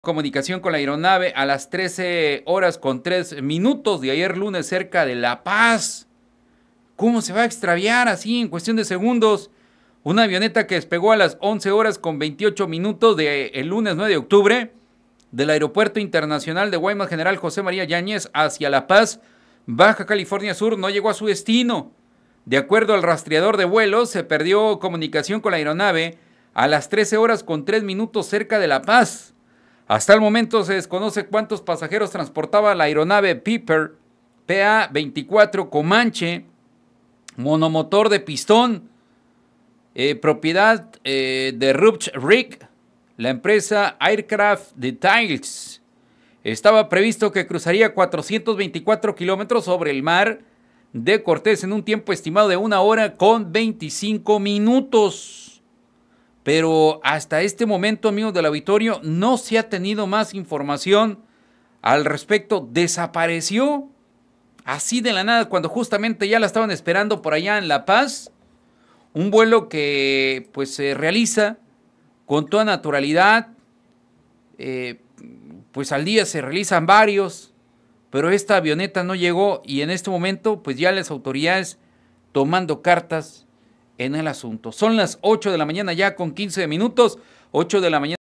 comunicación con la aeronave a las 13 horas con 3 minutos de ayer lunes cerca de La Paz. ¿Cómo se va a extraviar así en cuestión de segundos? Una avioneta que despegó a las 11 horas con 28 minutos del el lunes 9 de octubre del Aeropuerto Internacional de Guaymas General José María Yáñez hacia La Paz, Baja California Sur, no llegó a su destino. De acuerdo al rastreador de vuelos, se perdió comunicación con la aeronave a las 13 horas con 3 minutos cerca de La Paz. Hasta el momento se desconoce cuántos pasajeros transportaba la aeronave Piper PA-24 Comanche, monomotor de pistón, eh, propiedad eh, de Rupch Rick, la empresa Aircraft Details. Estaba previsto que cruzaría 424 kilómetros sobre el mar de Cortés en un tiempo estimado de una hora con 25 minutos pero hasta este momento, amigos del auditorio, no se ha tenido más información al respecto. Desapareció así de la nada, cuando justamente ya la estaban esperando por allá en La Paz. Un vuelo que pues se realiza con toda naturalidad. Eh, pues al día se realizan varios, pero esta avioneta no llegó y en este momento pues ya las autoridades tomando cartas en el asunto. Son las 8 de la mañana ya con 15 minutos, 8 de la mañana.